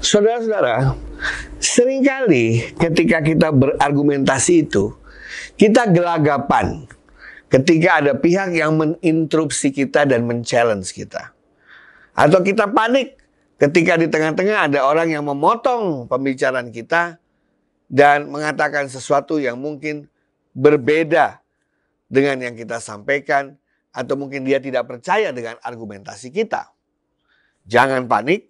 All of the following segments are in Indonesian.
Saudara-saudara, seringkali ketika kita berargumentasi itu, kita gelagapan ketika ada pihak yang menginterupsi kita dan men kita. Atau kita panik ketika di tengah-tengah ada orang yang memotong pembicaraan kita dan mengatakan sesuatu yang mungkin berbeda dengan yang kita sampaikan atau mungkin dia tidak percaya dengan argumentasi kita. Jangan panik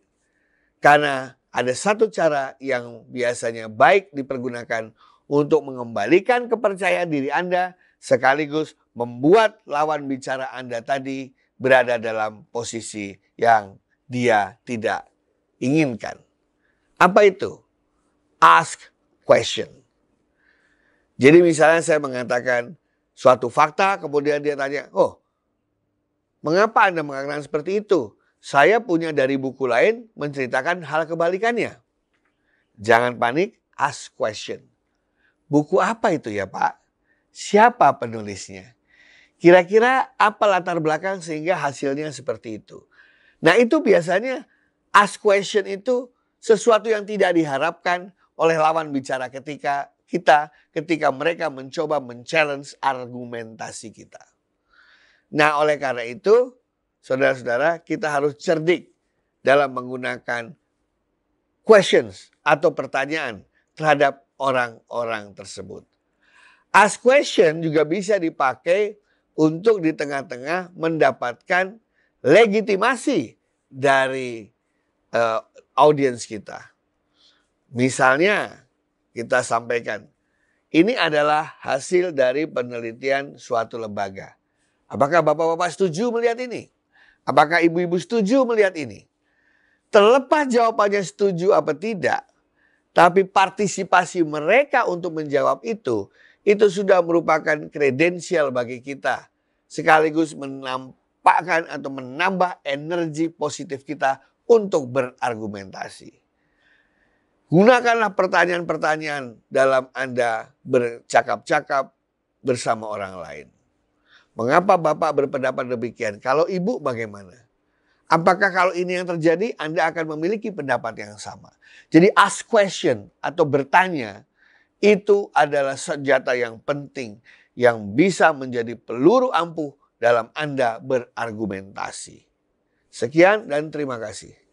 karena ada satu cara yang biasanya baik dipergunakan untuk mengembalikan kepercayaan diri Anda sekaligus membuat lawan bicara Anda tadi berada dalam posisi yang dia tidak inginkan. Apa itu? Ask question. Jadi misalnya saya mengatakan suatu fakta kemudian dia tanya, "Oh, mengapa Anda mengatakan seperti itu?" Saya punya dari buku lain menceritakan hal kebalikannya. Jangan panik, ask question. Buku apa itu ya Pak? Siapa penulisnya? Kira-kira apa latar belakang sehingga hasilnya seperti itu? Nah itu biasanya ask question itu sesuatu yang tidak diharapkan oleh lawan bicara ketika kita ketika mereka mencoba men-challenge argumentasi kita. Nah oleh karena itu saudara-saudara, kita harus cerdik dalam menggunakan questions atau pertanyaan terhadap orang-orang tersebut. Ask question juga bisa dipakai untuk di tengah-tengah mendapatkan legitimasi dari uh, audiens kita. Misalnya kita sampaikan, ini adalah hasil dari penelitian suatu lembaga. Apakah Bapak-Bapak setuju melihat ini? Apakah ibu-ibu setuju melihat ini? Terlepas jawabannya setuju apa tidak, tapi partisipasi mereka untuk menjawab itu, itu sudah merupakan kredensial bagi kita. Sekaligus menampakkan atau menambah energi positif kita untuk berargumentasi. Gunakanlah pertanyaan-pertanyaan dalam Anda bercakap-cakap bersama orang lain. Mengapa Bapak berpendapat demikian? Kalau Ibu bagaimana? Apakah kalau ini yang terjadi Anda akan memiliki pendapat yang sama? Jadi ask question atau bertanya itu adalah senjata yang penting yang bisa menjadi peluru ampuh dalam Anda berargumentasi. Sekian dan terima kasih.